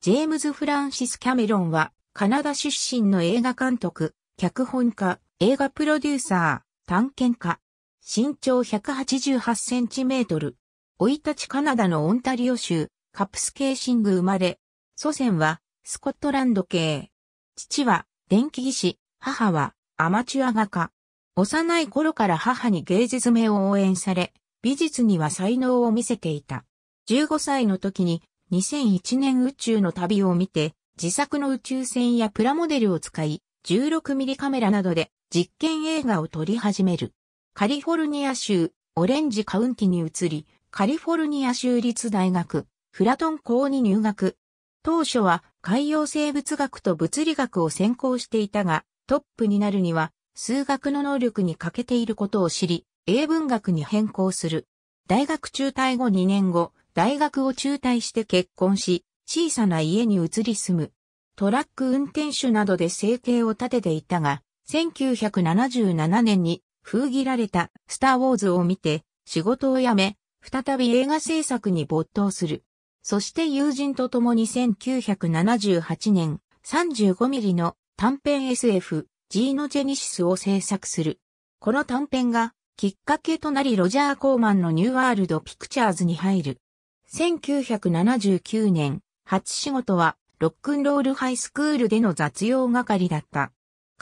ジェームズ・フランシス・キャメロンは、カナダ出身の映画監督、脚本家、映画プロデューサー、探検家。身長188センチメートル。生い立ちカナダのオンタリオ州、カプスケーシング生まれ。祖先は、スコットランド系。父は、電気技師、母は、アマチュア画家。幼い頃から母に芸術目を応援され、美術には才能を見せていた。15歳の時に2001年宇宙の旅を見て、自作の宇宙船やプラモデルを使い、16ミリカメラなどで実験映画を撮り始める。カリフォルニア州、オレンジカウンティに移り、カリフォルニア州立大学、フラトン校に入学。当初は海洋生物学と物理学を専攻していたが、トップになるには数学の能力に欠けていることを知り、英文学に変更する。大学中退後2年後、大学を中退して結婚し、小さな家に移り住む。トラック運転手などで生計を立てていたが、1977年に封切られたスター・ウォーズを見て仕事を辞め、再び映画制作に没頭する。そして友人と共に1978年 35mm の短編 SF ジーノジェニシスを制作する。この短編がきっかけとなりロジャー・コーマンのニューワールド・ピクチャーズに入る。1979年、初仕事は、ロックンロールハイスクールでの雑用係だった。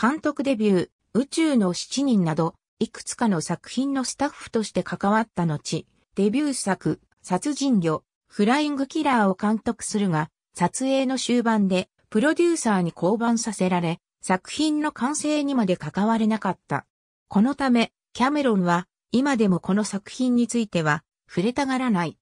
監督デビュー、宇宙の七人など、いくつかの作品のスタッフとして関わった後、デビュー作、殺人魚、フライングキラーを監督するが、撮影の終盤で、プロデューサーに降板させられ、作品の完成にまで関われなかった。このため、キャメロンは、今でもこの作品については、触れたがらない。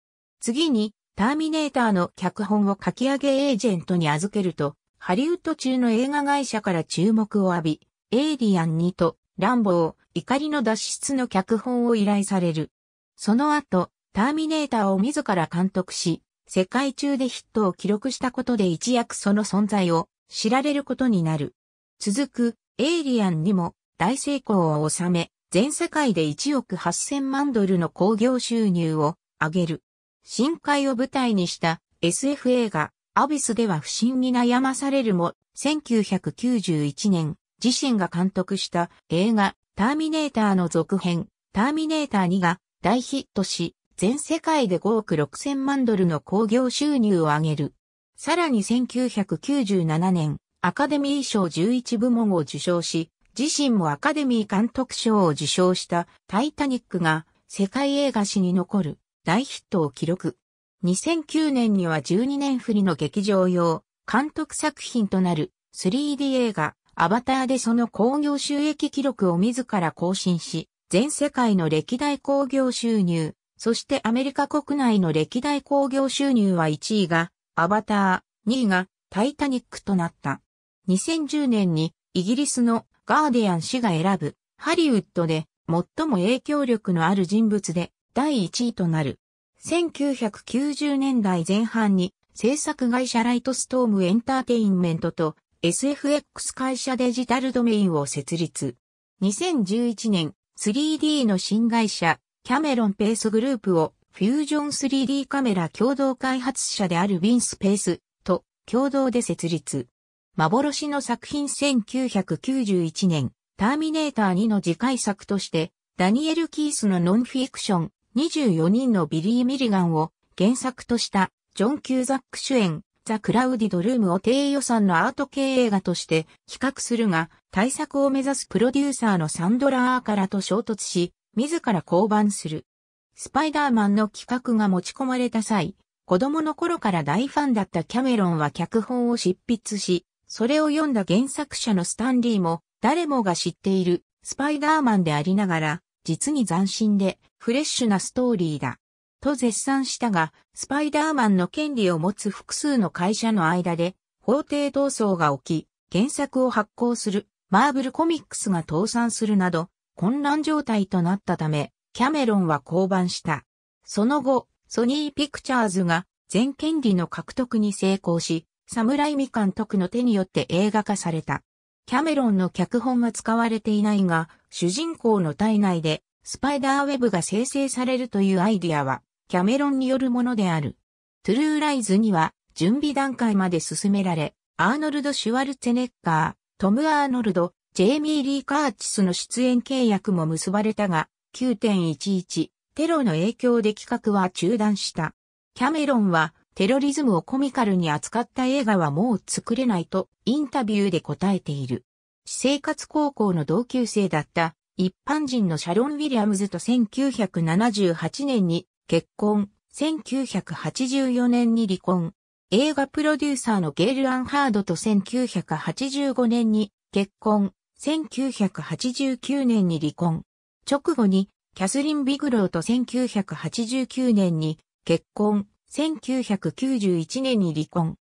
次に、ターミネーターの脚本を書き上げエージェントに預けると、ハリウッド中の映画会社から注目を浴び、エイリアン2と、ランボー、怒りの脱出の脚本を依頼される。その後、ターミネーターを自ら監督し、世界中でヒットを記録したことで一躍その存在を知られることになる。続く、エイリアンにも大成功を収め、全世界で1億8000万ドルの興行収入を上げる。深海を舞台にした SF 映画、アビスでは不審に悩まされるも、1991年、自身が監督した映画、ターミネーターの続編、ターミネーター2が大ヒットし、全世界で5億6000万ドルの興行収入を上げる。さらに1997年、アカデミー賞11部門を受賞し、自身もアカデミー監督賞を受賞したタイタニックが世界映画史に残る大ヒットを記録。2009年には12年振りの劇場用監督作品となる 3D 映画アバターでその興行収益記録を自ら更新し、全世界の歴代興行収入、そしてアメリカ国内の歴代興行収入は1位がアバター、2位がタイタニックとなった。2010年にイギリスのガーディアン氏が選ぶハリウッドで最も影響力のある人物で第1位となる。1990年代前半に制作会社ライトストームエンターテインメントと SFX 会社デジタルドメインを設立。2011年 3D の新会社キャメロンペースグループをフュージョン 3D カメラ共同開発者であるウィンスペースと共同で設立。幻の作品1991年ターミネーター2の次回作としてダニエル・キースのノンフィクション24人のビリー・ミリガンを原作としたジョン・キューザック主演ザ・クラウディド・ルームを低予算のアート系映画として企画するが、対策を目指すプロデューサーのサンドラ・アーカラと衝突し、自ら降板する。スパイダーマンの企画が持ち込まれた際、子供の頃から大ファンだったキャメロンは脚本を執筆し、それを読んだ原作者のスタンリーも、誰もが知っているスパイダーマンでありながら、実に斬新で、フレッシュなストーリーだ。と絶賛したが、スパイダーマンの権利を持つ複数の会社の間で、法廷闘争が起き、原作を発行する、マーブルコミックスが倒産するなど、混乱状態となったため、キャメロンは降板した。その後、ソニーピクチャーズが全権利の獲得に成功し、侍未監督の手によって映画化された。キャメロンの脚本は使われていないが、主人公の体内でスパイダーウェブが生成されるというアイディアは、キャメロンによるものである。トゥルーライズには準備段階まで進められ、アーノルド・シュワルツェネッカー、トム・アーノルド、ジェイミー・リー・カーチスの出演契約も結ばれたが、9.11、テロの影響で企画は中断した。キャメロンはテロリズムをコミカルに扱った映画はもう作れないとインタビューで答えている。私生活高校の同級生だった一般人のシャロン・ウィリアムズと1978年に結婚、1984年に離婚。映画プロデューサーのゲール・アンハードと1985年に結婚、1989年に離婚。直後にキャスリン・ビグローと1989年に結婚、1991年に離婚。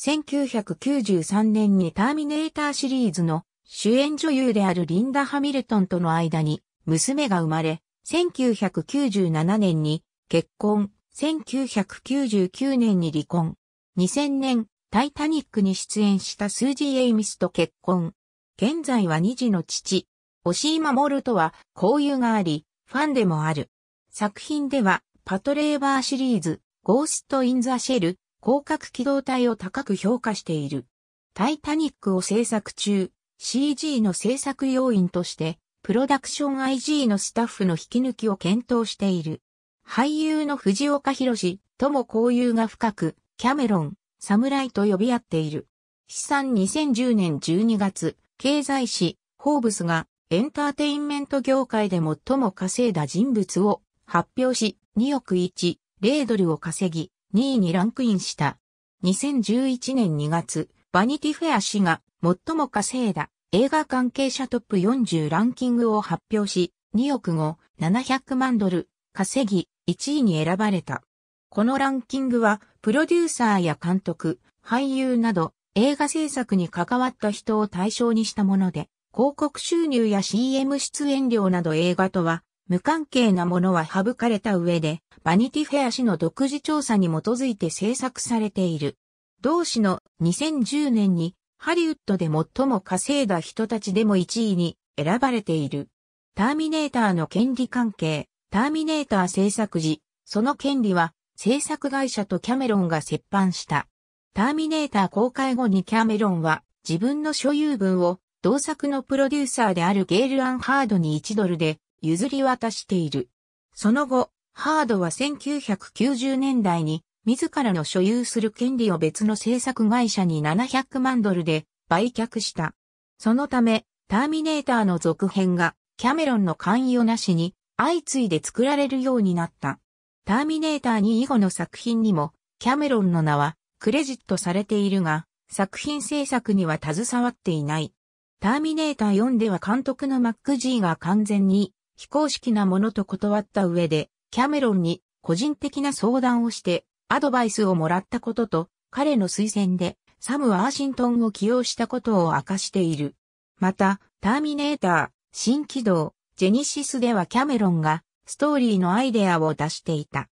1993年にターミネーターシリーズの主演女優であるリンダ・ハミルトンとの間に娘が生まれ、1997年に結婚、1999年に離婚。2000年、タイタニックに出演したスージー・エイミスと結婚。現在は2児の父、押井守とは交友があり、ファンでもある。作品では、パトレーバーシリーズ、ゴースト・イン・ザ・シェル、広角機動隊を高く評価している。タイタニックを制作中、CG の制作要因として、プロダクション IG のスタッフの引き抜きを検討している。俳優の藤岡博とも交友が深く、キャメロン、サムライと呼び合っている。資産2010年12月、経済誌、ホーブスがエンターテインメント業界で最も稼いだ人物を発表し、2億1、0ドルを稼ぎ、2位にランクインした。2011年2月、バニティフェア氏が最も稼いだ映画関係者トップ40ランキングを発表し、2億後、700万ドル稼ぎ1位に選ばれた。このランキングはプロデューサーや監督、俳優など映画制作に関わった人を対象にしたもので、広告収入や CM 出演料など映画とは無関係なものは省かれた上で、バニティフェア氏の独自調査に基づいて制作されている。同氏の2010年にハリウッドで最も稼いだ人たちでも1位に選ばれている。ターミネーターの権利関係、ターミネーター制作時、その権利は制作会社とキャメロンが折半した。ターミネーター公開後にキャメロンは自分の所有分を同作のプロデューサーであるゲール・アンハードに1ドルで譲り渡している。その後、ハードは1990年代に自らの所有する権利を別の制作会社に700万ドルで売却した。そのため、ターミネーターの続編がキャメロンの関与なしに相次いで作られるようになった。ターミネーターに以後の作品にもキャメロンの名はクレジットされているが作品制作には携わっていない。ターミネーター4では監督のマック・ジーが完全に非公式なものと断った上で、キャメロンに個人的な相談をして、アドバイスをもらったことと、彼の推薦で、サム・アーシントンを起用したことを明かしている。また、ターミネーター、新起動、ジェニシスではキャメロンが、ストーリーのアイデアを出していた。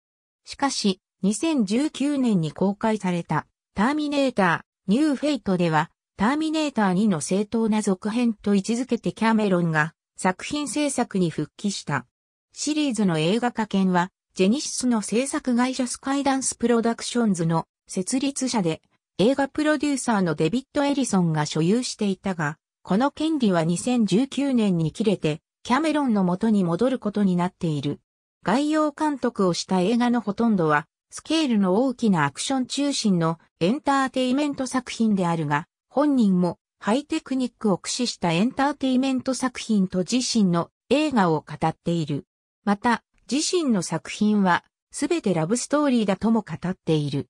しかし、2019年に公開された、ターミネーター、ニューフェイトでは、ターミネーター2の正当な続編と位置づけてキャメロンが、作品制作に復帰した。シリーズの映画化権は、ジェニシスの制作会社スカイダンスプロダクションズの設立者で、映画プロデューサーのデビッド・エリソンが所有していたが、この権利は2019年に切れて、キャメロンの元に戻ることになっている。概要監督をした映画のほとんどは、スケールの大きなアクション中心のエンターテイメント作品であるが、本人もハイテクニックを駆使したエンターテイメント作品と自身の映画を語っている。また、自身の作品はすべてラブストーリーだとも語っている。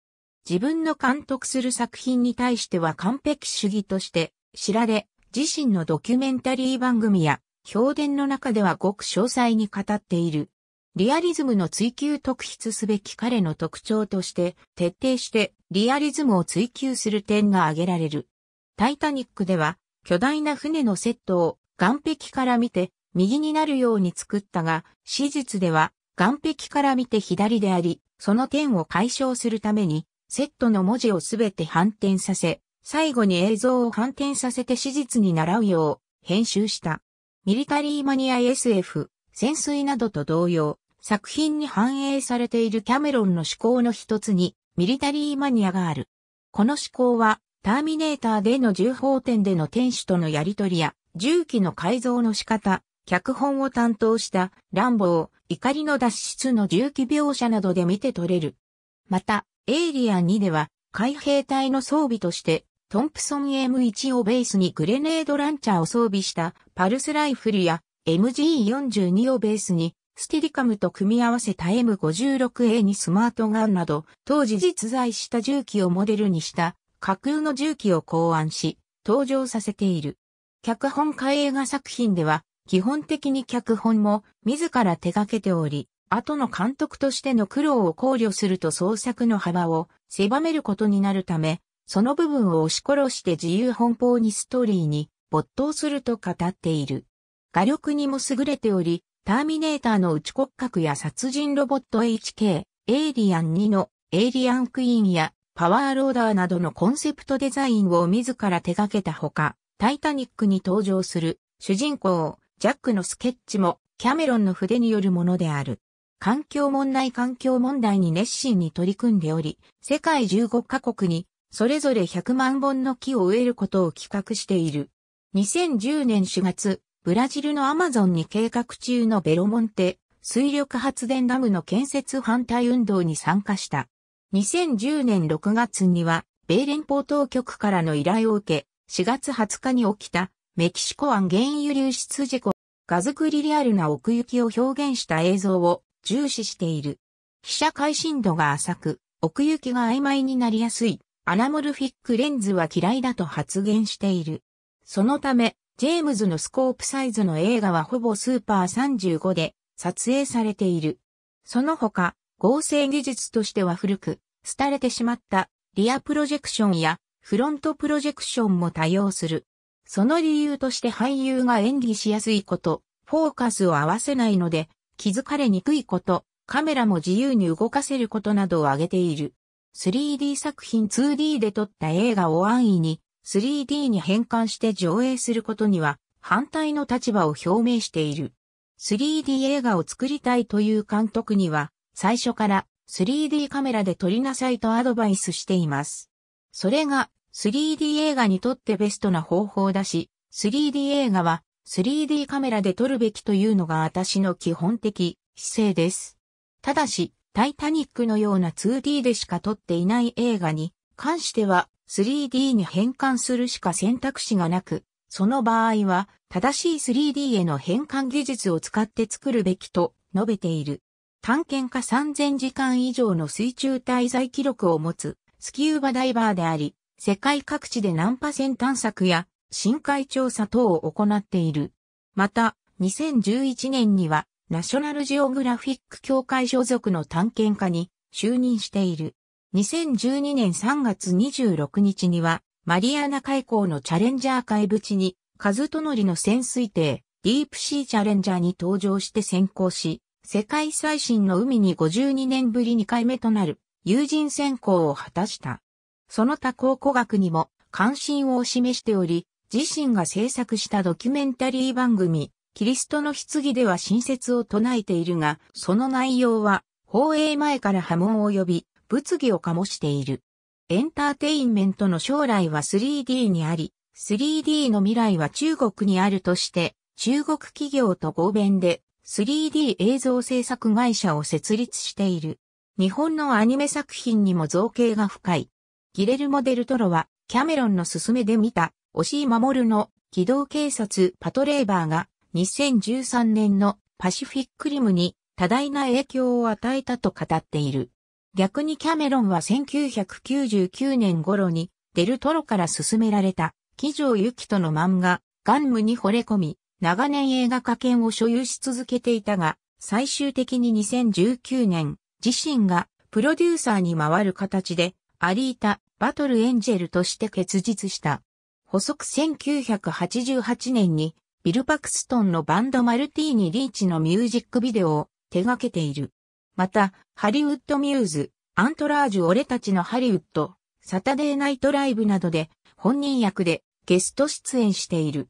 自分の監督する作品に対しては完璧主義として知られ、自身のドキュメンタリー番組や評伝の中ではごく詳細に語っている。リアリズムの追求特筆すべき彼の特徴として、徹底してリアリズムを追求する点が挙げられる。タイタニックでは、巨大な船のセットを岸壁から見て右になるように作ったが、史実では岸壁から見て左であり、その点を解消するために、セットの文字をすべて反転させ、最後に映像を反転させて史実に習うよう編集した。ミリタリーマニア SF、潜水などと同様、作品に反映されているキャメロンの思考の一つに、ミリタリーマニアがある。この思考は、ターミネーターでの銃砲店での店主とのやりとりや、銃器の改造の仕方、脚本を担当した乱暴、怒りの脱出の銃器描写などで見て取れる。また、エイリアン2では、海兵隊の装備として、トンプソン M1 をベースにグレネードランチャーを装備したパルスライフルや MG42 をベースにスティリカムと組み合わせた M56A にスマートガンなど当時実在した銃器をモデルにした架空の重機を考案し、登場させている。脚本家映画作品では、基本的に脚本も自ら手掛けており、後の監督としての苦労を考慮すると創作の幅を狭めることになるため、その部分を押し殺して自由奔放にストーリーに没頭すると語っている。画力にも優れており、ターミネーターの内骨格や殺人ロボット HK、エイリアン2のエイリアンクイーンやパワーローダーなどのコンセプトデザインを自ら手掛けたほか、タイタニックに登場する主人公、ジャックのスケッチもキャメロンの筆によるものである。環境問題環境問題に熱心に取り組んでおり、世界15カ国にそれぞれ100万本の木を植えることを企画している。2010年4月、ブラジルのアマゾンに計画中のベロモンテ水力発電ダムの建設反対運動に参加した。2010年6月には、米連邦当局からの依頼を受け、4月20日に起きたメキシコ湾原油流出事故、画作りリアルな奥行きを表現した映像を重視している。被写会深度が浅く、奥行きが曖昧になりやすい、アナモルフィックレンズは嫌いだと発言している。そのため、ジェームズのスコープサイズの映画はほぼスーパー35で撮影されている。その他、合成技術としては古く、廃れてしまったリアプロジェクションやフロントプロジェクションも多用する。その理由として俳優が演技しやすいこと、フォーカスを合わせないので気づかれにくいこと、カメラも自由に動かせることなどを挙げている。3D 作品 2D で撮った映画を安易に 3D に変換して上映することには反対の立場を表明している。3D 映画を作りたいという監督には最初から 3D カメラで撮りなさいとアドバイスしています。それが 3D 映画にとってベストな方法だし、3D 映画は 3D カメラで撮るべきというのが私の基本的姿勢です。ただし、タイタニックのような 2D でしか撮っていない映画に関しては 3D に変換するしか選択肢がなく、その場合は正しい 3D への変換技術を使って作るべきと述べている。探検家3000時間以上の水中滞在記録を持つスキューバダイバーであり、世界各地で難破船探索や深海調査等を行っている。また、2011年にはナショナルジオグラフィック協会所属の探検家に就任している。2012年3月26日には、マリアナ海溝のチャレンジャー海淵に、カズトノリの潜水艇、ディープシーチャレンジャーに登場して先行し、世界最新の海に52年ぶり2回目となる友人選考を果たした。その他考古学にも関心を示しており、自身が制作したドキュメンタリー番組、キリストの棺では新説を唱えているが、その内容は放映前から波紋を呼び、物議を醸している。エンターテインメントの将来は 3D にあり、3D の未来は中国にあるとして、中国企業と合弁で 3D 映像制作会社を設立している。日本のアニメ作品にも造形が深い。ギレルモ・デル・トロは、キャメロンの勧めで見た、押井守の機動警察パトレーバーが、2013年のパシフィックリムに多大な影響を与えたと語っている。逆にキャメロンは1999年頃にデルトロから勧められた、騎乗ゆきとの漫画、ガンムに惚れ込み、長年映画化権を所有し続けていたが、最終的に2019年、自身がプロデューサーに回る形で、アリータ・バトル・エンジェルとして結実した。補足1988年に、ビル・パクストンのバンドマルティーニ・リーチのミュージックビデオを手掛けている。また、ハリウッド・ミューズ、アントラージュ・俺たちのハリウッド、サタデー・ナイト・ライブなどで、本人役でゲスト出演している。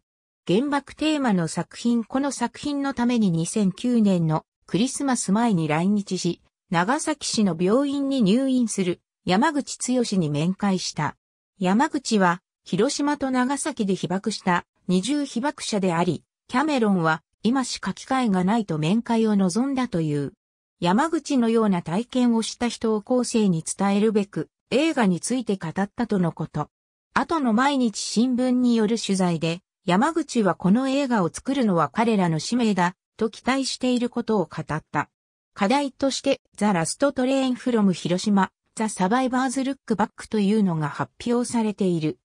原爆テーマの作品この作品のために2009年のクリスマス前に来日し、長崎市の病院に入院する山口剛に面会した。山口は広島と長崎で被爆した二重被爆者であり、キャメロンは今しか機会がないと面会を望んだという。山口のような体験をした人を後世に伝えるべく映画について語ったとのこと。後の毎日新聞による取材で山口はこの映画を作るのは彼らの使命だ、と期待していることを語った。課題として、ザ・ラスト・トレイン・フロム・広島、ザ・サバイバーズ・ルック・バックというのが発表されている。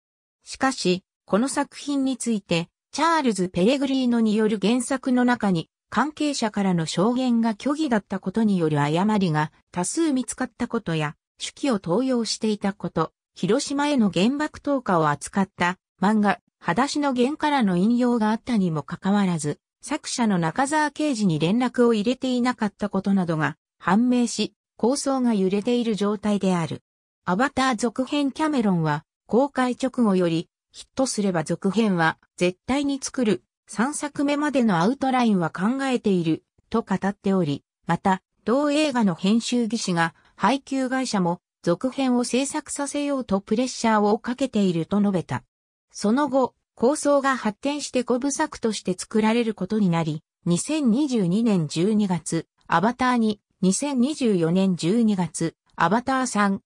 しかし、この作品について、チャールズ・ペレグリーノによる原作の中に、関係者からの証言が虚偽だったことによる誤りが多数見つかったことや、手記を盗用していたこと、広島への原爆投下を扱った漫画、裸足の弦からの引用があったにもかかわらず、作者の中沢刑事に連絡を入れていなかったことなどが判明し、構想が揺れている状態である。アバター続編キャメロンは公開直後よりヒットすれば続編は絶対に作る3作目までのアウトラインは考えていると語っており、また同映画の編集技師が配給会社も続編を制作させようとプレッシャーをかけていると述べた。その後、構想が発展して5部作として作られることになり、2022年12月、アバター2、2024年12月、アバター3、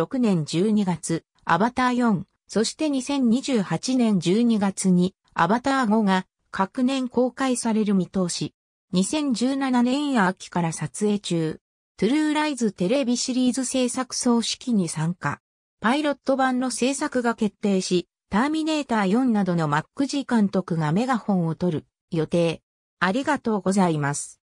2026年12月、アバター4、そして2028年12月に、アバター5が各年公開される見通し。2017年秋から撮影中、トゥルーライズテレビシリーズ制作総指揮に参加。パイロット版の制作が決定し、ターミネーター4などのマック G 監督がメガホンを取る予定。ありがとうございます。